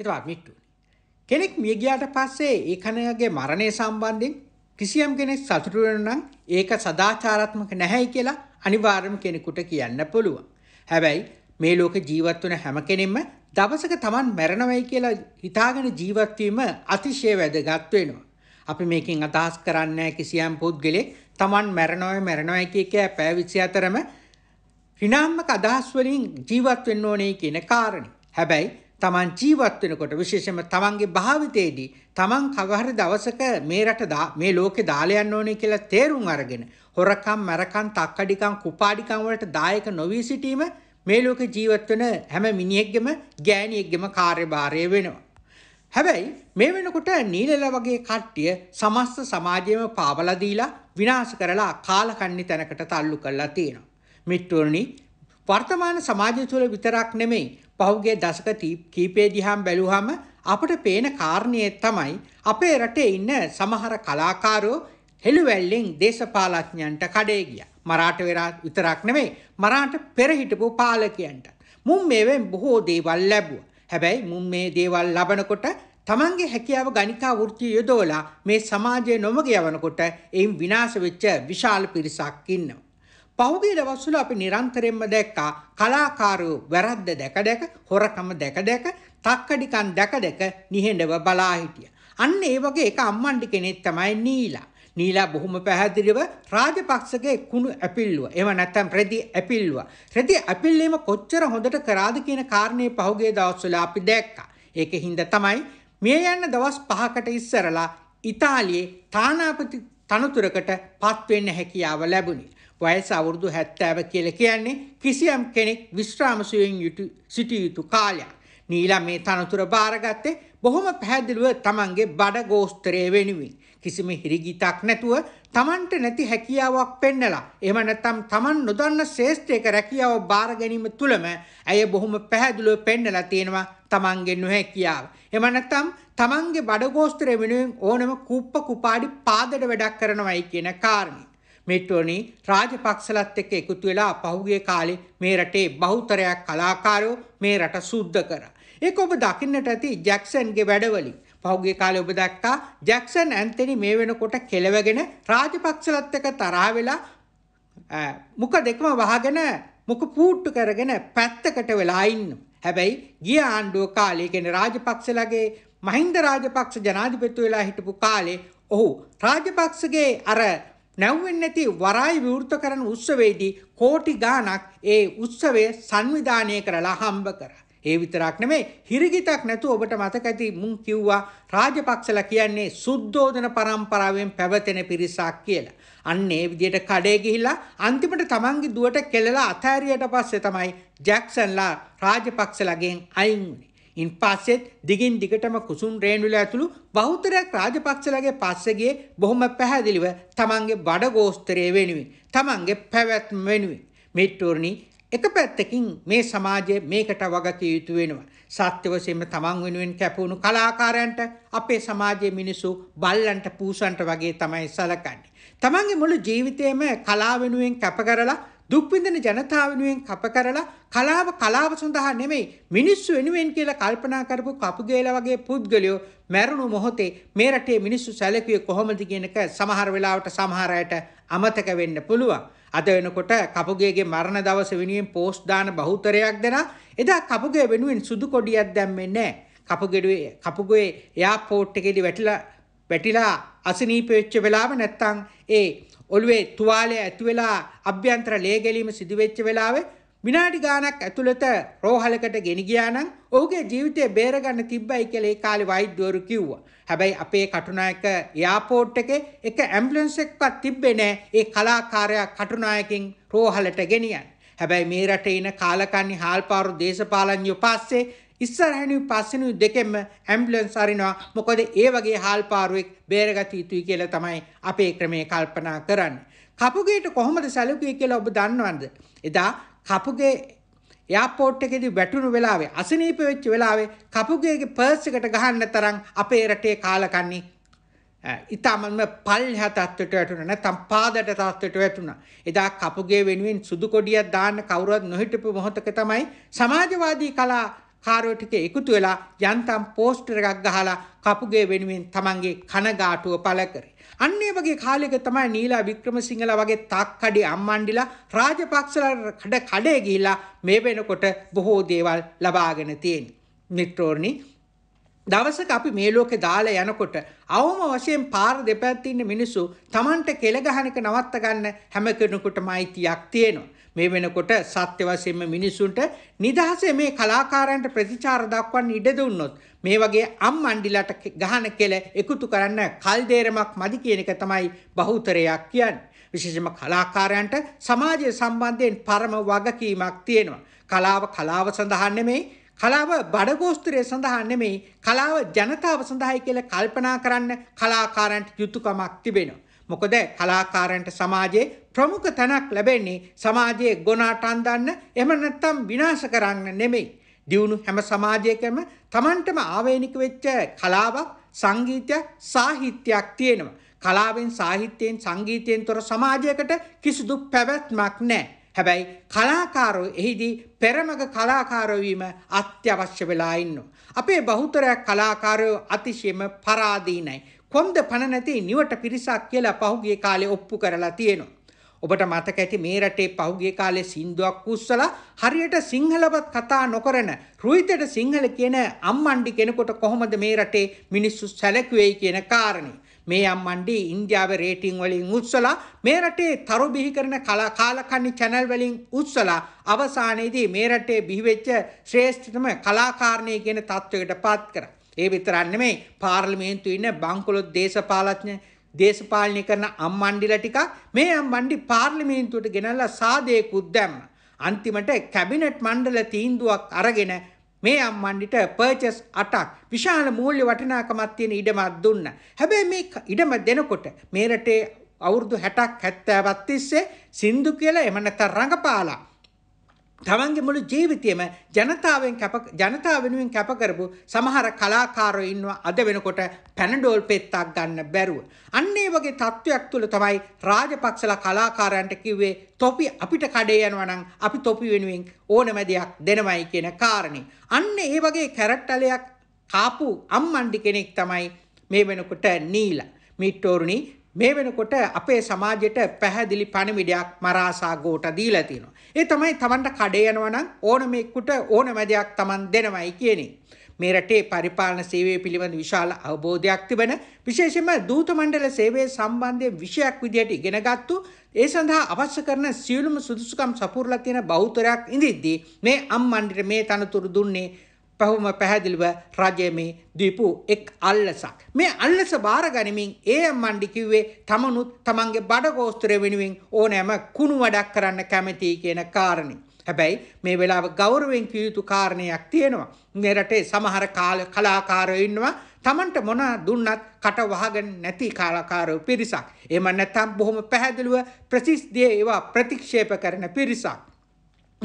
එතවත් මිට්ටුවනි. කෙනෙක් මියගියාට පස්සේ ඒ කනගේ මරණය සම්බන්ධයෙන් කිසියම් කෙනෙක් සතුටු වෙනනම් ඒක සදාචාරාත්මක නැහැයි කියලා අනිවාර්යම කෙනෙකුට කියන්න පුළුවන්. හැබැයි මේ ලෝක ජීවත් වන හැම කෙනෙම දවසක Taman මැරෙනවයි කියලා හිතාගෙන ජීවත් වීම අතිශය වැදගත් වෙනවා. අපි මේකෙන් අදහස් කරන්නේ කිසියම් පුද්ගලෙක් Taman මැරෙනවයි මැරෙනවයි කිය කිය පැය 24ම ඍණාත්මක අදහස් වලින් ජීවත් වෙන්න ඕනේ කියන කාරණේ. හැබැයි තමන් ජීවත් වෙනකොට විශේෂයෙන්ම තමන්ගේ භාවිතයේදී තමන් කවහරි දවසක මේ රට මේ ලෝකේ දාලා යන්න ඕනේ කියලා තේරුම් අරගෙන හොරකම් මරකම් තක්කඩිකම් කුපාඩිකම් වලට දායක නොවී සිටීම මේ ලෝකේ ජීවත් වෙන හැම මිනිහෙක්ගෙම ගෑණියෙක්ගෙම කාර්යභාරය වෙනවා. හැබැයි මේ වෙනකොට නීලල වගේ කට්ටිය සමස්ත සමාජයම පාවලා දීලා විනාශ කරලා කාලකන්ණි තැනකට තල්ලු කරලා තියෙනවා. මිත්‍රෝනි වර්තමාන සමාජය තුළ විතරක් නෙමෙයි පහුගේ දශක කීපේ දිහාම බැලුවහම අපට පේන කාරණයේ තමයි අපේ රටේ ඉන්න සමහර කලාකාරෝ හෙළුවැල්ලෙන් දේශපාලඥයන්ට කඩේ ගියා. මරාට විතරක් නෙමෙයි මරාට පෙර හිටපු පාලකයන්ට. මුන් මේවෙන් බොහෝ දේවල් ලැබුවා. හැබැයි මුන් මේ දේවල් ලබනකොට තමන්ගේ හැකියාව ගණිකා වෘත්තිය යොදවලා මේ සමාජය නොමග යවනකොට එයින් විනාශ වෙච්ච විශාල පිරිසක් ඉන්නවා. පහුගිය දවස්වල අපි නිරන්තරයෙන්ම දැක්කා කලාකාරයෝ වැරද්ද දැක දැක හොරකම දැක දැක තක්කඩිකන් දැක දැක නිහඬව බලා හිටියා. අන්න ඒ වගේ එක අම්මන්ඩි කෙනෙක් තමයි නීලා. නීලා බොහොම පැහැදිලිව රාජපක්ෂගේ කුණු ඇපිල්ලුව. එහෙම නැත්නම් රෙදි ඇපිල්ලුව. රෙදි ඇපිල්ලීම කොච්චර හොඳට කරාද කියන කාරණේ පහුගිය දවස්වල අපි දැක්කා. ඒකෙන් හින්දා තමයි මේ යන දවස් 5කට ඉස්සරලා ඉතාලියේ තානාපති තනතුරකට පත්වෙන්න හැකියාව ලැබුණේ. වයස අවුරුදු 70 කියලා කියන්නේ කිසියම් කෙනෙක් විශ්‍රාමසුවෙන් යුතු සිටිය යුතු කාලයක්. නීලා මේ තනතුර බාරගත්තේ බොහොම පැහැදිලිව තමන්ගේ බඩ ගෝස්තරය වෙනුවෙන්. කිසිම හිරිගිතක් නැතුව තමන්ට නැති හැකියාවක් පෙන්නලා එහෙම නැත්නම් තමන් නොදන්න ශ්‍රේෂ්ඨයක රැකියාව බාර ගැනීම තුළම ඇය බොහොම පැහැදිලිව පෙන්නලා තියෙනවා තමන්ගේ නොහැකියාව. එහෙම නැත්නම් තමන්ගේ බඩගෝස්තරය වෙනුවෙන් ඕනම කුප්ප කුපාඩි පාදඩ වැඩක් කරනවයි කියන කාරණේ. මෙට්ටෝනි රාජපක්ෂලත් එක්ක එකතු වෙලා පහුගිය කාලේ මේ රටේ බහුතරයක් කලාකාරයෝ මේ රට සුද්ධ කරා. ඒක ඔබ දකින්නට ඇති ජැක්සන්ගේ වැඩවලින්. පහුගිය කාලේ ඔබ දැක්කා ජැක්සන් ඇන්තනි මේ වෙනකොට කෙලවගෙන රාජපක්ෂලත් එක්ක තරහ වෙලා මුඛ දෙකම වහගෙන මුඛ පූට්ටු කරගෙන පැත්තකට වෙලා ඉන්නවා. හැබැයි ගිය ආණ්ඩුව කාලේ කියන්නේ රාජපක්ෂලගේ මහින්ද රාජපක්ෂ ජනාධිපති වෙලා හිටපු කාලේ ඔහු රාජපක්ෂගේ අර නැව්වෙන් නැති වරාය විවෘත කරන උත්සවයේදී කෝටි ගාණක් ඒ උත්සවය සංවිධානය කරලා හම්බ කරා. ඒ විතරක් නෙමෙයි හිරිගිතක් නැතුව ඔබට මතක ඇති මුන් කිව්වා රාජපක්ෂලා කියන්නේ සුද්ධෝදන පරම්පරාවෙන් පැවතෙන පිරිසක් කියලා. අන්න ඒ විදිහට කඩේ ගිහිලා අන්තිමට තමන්ගේ දුවට කෙලලා අතෑරියට පස්සේ තමයි ජැක්සන්ලා රාජපක්ෂලාගෙන් අයින් වුනේ. ඉන් පස්සෙත් දිගින් දිගටම කුසුම් රේණුල ඇතුළු බෞතරයක් රාජපක්ෂලගේ පස්සගේ බොහොම පැහැදිලිව තමන්ගේ බඩගෝස්තරය වෙනුවෙන් තමන්ගේ පැවැත්ම වෙනුවෙන් මෙට්ටෝරණි එක පැත්තකින් මේ සමාජය මේකට වගකිය යුතු වෙනවා. සත්‍ය වශයෙන්ම තමන් වෙනුවෙන් කැපවුණු කලාකාරයන්ට අපේ සමාජයේ මිනිසු බල්ලන්ට පූසන්ට වගේ තමයි සැලකන්නේ. තමන්ගේ මුළු ජීවිතේම කලාව වෙනුවෙන් කැප කරලා දුක් විඳින ජනතාව වෙනුවෙන් කැප කරලා කලාව කලාව සඳහා නෙමෙයි මිනිස්සු වෙනුවෙන් කියලා කල්පනා කරපු කපුගේලා වගේ පුද්ගලයෝ මැරුණු මොහොතේ මේ රටේ මිනිස්සු සැලකුවේ කොහොමද කියන එක සමහර වෙලාවට සමහර අයට අමතක වෙන්න පුළුවන්. අද වෙනකොට කපුගේගේ මරණ දවස වෙනුවෙන් පෝස්ට් දාන බහුතරයක් දෙනා එදා කපුගේ වෙනුවෙන් සුදු කොඩියක් දැම්මේ නැහැ. කපුගෙඩුවේ කපුගේ එයාපෝට් එකේදී වැටිලා වැටිලා අසනීප වෙච්ච වෙලාව නැත්තම් ඒ ඔළුවේ තුවාලය ඇති වෙලා අභ්‍යන්තර ලේ ගැලීම සිදු වෙච්ච වෙලාවේ විනාඩි ගාණක් ඇතුළත රෝහලකට ගෙන ගියා නම් ඔහුගේ ජීවිතය බේරගන්න තිබ්බයි කියලා ඒ කාලේ වෛද්‍යවරු කිව්වා. හැබැයි අපේ කටුනායක එයාපෝට් එකේ එක ඇම්බුලන්ස් එකක්වත් තිබ්බේ නෑ. ඒ කලාකාරයා කටුනායකින් රෝහලට ගෙනියන්න. හැබැයි මේ රටේ ඉන කාලකන්ණි හාල්පාරු දේශපාලඥයෝ පස්සේ ඉස්සරහනි පස්සනි දෙකෙන්ම ඇම්බුලන්ස් අරිනවා මොකද ඒ වගේ හාල්පාරුවෙක් බේරගත යුතුයි කියලා තමයි අපේ ක්‍රමයේ කල්පනා කරන්නේ. කපුගේට කොහොමද සැලකුවේ කියලා ඔබ දන්නවද? එදා කපුගේ එයාපෝට් එකේදී වැටුණු වෙලාවේ අසනීප වෙච්ච වෙලාවේ කපුගේගේ පර්ස් එකට ගහන්න තරම් අපේ රටේ කාලකන්ණි ඉතාමත්ම පල්හ තත්ත්වයට වැටුණා නැත්නම් පාදට තත්ත්වයට වැටුණා. එදා කපුගේ වෙනුවෙන් සුදු කොඩියක් දාන්න කවුරුවත් නොහිටපු මොහොතක තමයි සමාජවාදී කලා කාරෝ ටික එකතු වෙලා යන්තම් පෝස්ටර් එකක් ගහලා කපුගේ වෙනුවෙන් තමන්ගේ කනගාටුව පළ කරේ. අන්න ඒ වගේ කාලයක තමයි නීලා වික්‍රමසිංහල වගේ තාක්කඩි අම්මණ්ඩිලා රාජපක්ෂලා කඩ කඩේ ගිහිලා මේ වෙනකොට බොහෝ දේවල් ලබාගෙන තියෙන්නේ. මිත්‍රෝනි දවසක අපි මේ ලෝකේ දාලා යනකොට අවම වශයෙන් පාර දෙපැත්තේ ඉන්න මිනිස්සු Tamanට කෙල ගහන එක නවත්ත ගන්න හැම කෙනෙකුටම අයිතියක් තියෙනවා. මේ වෙනකොට සත්‍ය වශයෙන්ම මිනිසුන්ට නිදහසේ මේ කලාකාරයන්ට ප්‍රතිචාර දක්වන්න ඉඩ දුන්නොත් මේ වගේ අම්මණ්ඩිලට ගහන කෙල එකතු කරන්න කල්දේරමක් මදි කියන එක තමයි බහුතරයක් කියන්නේ. විශේෂම කලාකාරයන්ට සමාජය සම්බන්ධයෙන් පරම වගකීමක් තියෙනවා. කලාව කලාව සඳහන් නෙමෙයි කලාව බඩගෝස්තරය සඳහා නෙමෙයි කලාව ජනතාව සඳහායි කියලා කල්පනා කරන්න කලාකාරන්ට යුතුයකමක් තිබෙනවා. මොකද කලාකාරන්ට සමාජයේ ප්‍රමුඛ තැනක් ලැබෙන්නේ සමාජයේ ගොනාට අන්දන්න එහෙම නැත්නම් විනාශ කරන්න නෙමෙයි. දියුණු හැම සමාජයකම Tamanටම ආවේනික වෙච්ච කලාවක්, සංගීතයක්, සාහිත්‍යයක් තියෙනවා. කලාවෙන් සාහිත්‍යයෙන් සංගීතයෙන් තොර සමාජයකට කිසිදු පැවැත්මක් නැහැ. හැබැයි කලාකාරෝ එහිදී පෙරමග කලාකාරෝ වීම අත්‍යවශ්‍ය වෙලා ඉන්නවා. අපේ බහුතරයක් කලාකාරයෝ අතිශයම පරාදීනයි. කොන්ද පණ නැති නිවට පිරිසක් කියලා පහුගිය කාලේ ඔප්පු කරලා තියෙනවා. ඔබට මතක ඇති මේ රටේ පහුගිය කාලේ සින්දුවක් උස්සලා හරියට සිංහලවත් කතා නොකරන රුහිතට සිංහල කියන අම්මණ්ඩි කෙනෙකුට කොහොමද මේ රටේ මිනිස්සු සැලකුවේයි කියන කාරණේ. මේ අම්මන්ඩි ඉන්දියාවේ රේටිං වලින් උත්සලා මේ රටේ තරු බිහි කරන කලා කාලකන්ණි channel වලින් උත්සලා අවසානයේදී මේ රටේ බිහිවෙච්ච ශ්‍රේෂ්ඨතම කලාකාරණිය කියන තත්වයකට පත් කරා. ඒ විතරක් නෙමෙයි පාර්ලිමේන්තුවේ ඉන්න බංකොලොත් දේශපාලඥ දේශපාලනය කරන අම්මන්ඩිලා ටිකක් මේ අම්මන්ඩි පාර්ලිමේන්තුවට ගෙනල්ලා සාදයකුත් දැම්මා. අන්තිමට කැබිනට් මණ්ඩල තීන්දුවක් අරගෙන මේ අම්මන්ඩිට පර්චස් අටක් විශාල මූල්‍ය වටිනාකමක් තියෙන ඉඩමක් දුන්න. හැබැයි මේ ඉඩම දෙනකොට මේ රටේ අවුරුදු 60ක් 70ක් තිස්සේ සින්දු කියලා එම නැත්නම් රඟපාලා තමන්ගේ මුළු ජීවිතයම ජනතාවෙන් කැප ජනතාව වෙනුවෙන් කැප කරපු සමහර කලාකාරයෝ ඉන්නවා අද වෙනකොට පැනඩෝල් පෙත්තක් ගන්න බැරුව. අන්න ඒ වගේ තත්වයක් තුල තමයි රාජපක්ෂලා කලාකාරයන්ට කිව්වේ තොපි අපිට කඩේ යනවා නම් අපි තොපි වෙනුවෙන් ඕනම දෙයක් දෙනවයි කියන කාරණේ. අන්න ඒ වගේ කැරට්ටලයක් කාපු අම්මණ්ඩි කෙනෙක් තමයි මේ වෙනකොට නීලා. මිට්ටෝරුණි මේ වෙනකොට අපේ සමාජයට පැහැදිලි පණිවිඩයක් මරාසා ගෝට දීලා තියෙනවා. ඒ තමයි Tamanට කඩේ යනවනම් ඕනම එක්කුට ඕනම දෙයක් Taman දෙනවයි කියන්නේ. මේ රටේ පරිපාලන සේවය පිළිබඳ විශාල අවබෝධයක් තිබෙන විශේෂයෙන්ම දූත මණ්ඩල සේවය සම්බන්ධයෙන් විෂයක් විදිහට ඉගෙනගත්තු ඒ සඳහා අවශ්‍ය කරන සියලුම සුදුසුකම් සපුරලා තියෙන බෞතරයක් ඉඳිද්දී මේ අම් මණ්ඩලය මේ තනතුරු දුන්නේ පැහුම පැහැදිලිව රජය මේ දීපු එක් අල්ලසක්. මේ අල්ලස බාරගනිමින් ඒ අම්මණ්ඩි කිව්වේ තමනුත් තමන්ගේ බඩගෝස්තරය වෙනුවෙන් ඕනෑම කුණු වැඩක් කරන්න කැමතියි කියන කාරණේ. හැබැයි මේ වෙලාව ගෞරවයෙන් කිය යුතු කාරණයක් තියෙනවා. මේ රටේ සමහර කාල කලාකාරයෝ ඉන්නවා තමන්ට මොන දුන්නත් කට වහගෙන නැති කලාකාරයෝ පිරිසක්. එහෙම නැත්නම් බොහොම පැහැදිලිව ප්‍රතිස්දිය ඒවා ප්‍රතික්ෂේප කරන පිරිසක්.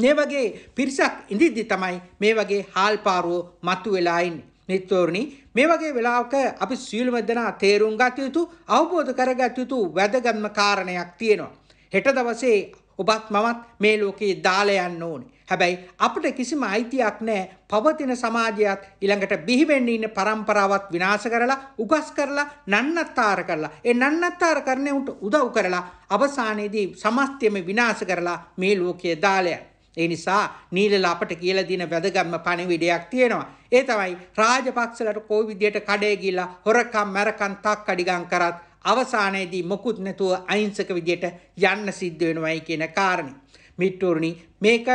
මේ වගේ පිරිසක් ඉඳිද්දි තමයි මේ වගේ හාල්පාරුව මතු වෙලා ඉන්නේ. නිත්තෝරණි මේ වගේ වෙලාවක අපි සියලුම දෙනා තේරුම් ගත යුතු අවබෝධ කරගත යුතු වැදගත්ම කාරණයක් තියෙනවා. හෙට දවසේ ඔබත් මමත් මේ ලෝකේ දාලා යන්න ඕනේ. හැබැයි අපිට කිසිම අයිතියක් නැහැ පවතින සමාජයත් ඊළඟට බිහි වෙන්න ඉන්න પરම්පරාවත් විනාශ කරලා උගස් කරලා නන්නත්තර කරලා ඒ නන්නත්තර කරන්නේ උදව් කරලා අවසානයේදී සමස්තයම විනාශ කරලා මේ ලෝකයේ දාලා ඒ නිසා නීලල අපට කියලා දෙන වැදගත්ම පණිවිඩයක් තියෙනවා. ඒ තමයි රාජපක්ෂලට කොයි විදියට කඩේ ගිහිලා හොරකම් මරකම් තක්කඩිගම් කරත් අවසානයේදී මොකුත් නැතුව අහිංසක විදියට යන්න සිද්ධ වෙනවයි කියන කාරණේ. මිට්ටුරුනි මේක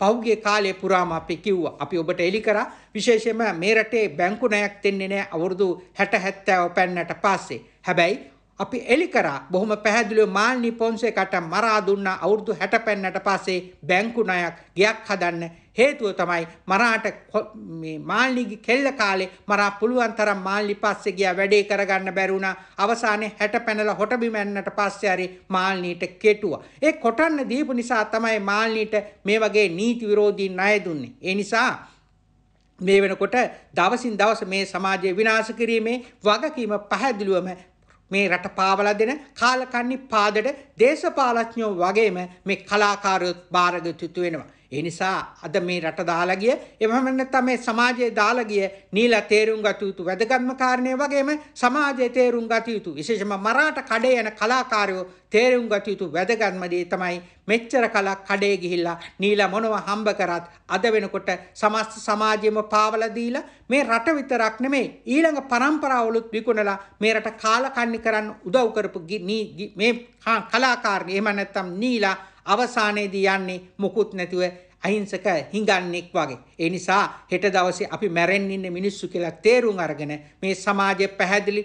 පහුගිය කාලේ පුරාම අපි කිව්වා. අපි ඔබට එලි කරා විශේෂයෙන්ම මේ රටේ බැංකු ණයක් දෙන්නේ නැහැ අවුරුදු 60 70 පැන්නට පස්සේ. හැබැයි අපි එලි කරා බොහොම පැහැදිලිව මාල්නි පොන්සේකට මරා දුන්නා අවුරුදු 60 පෙන්නට පස්සේ බැංකු ණයක් ගයක් හදන්න හේතුව තමයි මරාට මේ මාල්නිගේ කෙල්ල කාලේ මරා පුළුවන් තරම් මාල්නි පස්සේ ගියා වැඩේ කරගන්න බැරි වුණා අවසානයේ 60 පැනලා හොට බිම යන්නට පස්සේ හරි මාල්නිට කෙටුවා ඒ කොටන්න දීපු නිසා තමයි මාල්නිට මේ වගේ නීති විරෝධී ණය දුන්නේ ඒ නිසා මේ වෙනකොට දවසින් දවස මේ සමාජය විනාශ කිරීමේ වගකීම පැහැදිලිවම මේ රට පාවලා දෙන කාලකන්ණි පාදට දේශපාලඥයෝ වගේම මේ කලාකාරයොත් බාරගත යුතු වෙනවා. ඒ නිසා අද මේ රට දාලා ගිය එවම නැත්නම් මේ සමාජයේ දාලා ගිය නීලා තේරුම් ගත යුතු වැදගත්ම කාරණේ වගේම සමාජයේ තේරුම් ගත යුතු විශේෂම මරාට කඩේ යන කලාකාරයෝ තේරුම් ගත යුතු වැදගත්ම දේ තමයි මෙච්චර කලක් කඩේ ගිහිල්ලා නීලා මොනව හම්බ කරත් අද වෙනකොට සමස්ත සමාජයම පාවලා දීලා මේ රට විතරක් නෙමෙයි ඊළඟ පරම්පරාවලුත් විකුණලා මේ රට කාලකන්ණි කරන්න උදව් කරපු මේ කලාකාරණි එහෙම නැත්නම් නීලා අවසානයේදී යන්නේ මොකුත් නැතිව අහිංසක හිඟන්නෙක් වගේ. ඒ නිසා හෙට දවසේ අපි මැරෙන්න ඉන්න මිනිස්සු කියලා තේරුම් අරගෙන මේ සමාජය පැහැදිලි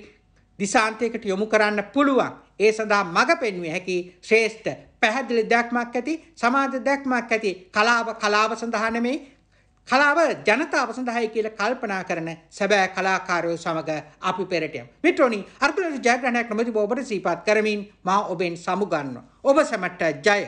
දිසාන්තයකට යොමු කරන්න පුළුවන්. ඒ සඳහා මඟ පෙන්විය හැකි ශ්‍රේෂ්ඨ පැහැදිලි දැක්මක් ඇති සමාජ දැක්මක් ඇති කලාව කලාව සඳහා නෙමෙයි කලාව ජනතාව සඳහායි කියලා කල්පනා කරන සැබෑ කලාකාරයෝ සමග අපි පෙරට යමු. මිත්‍රෝනි අර්ථ ජයග්‍රහණයක් නොමැතිව ඔබට සීපත් කරමින් මා ඔබෙන් සමුගන්නවා. ඔබ සැමට ජය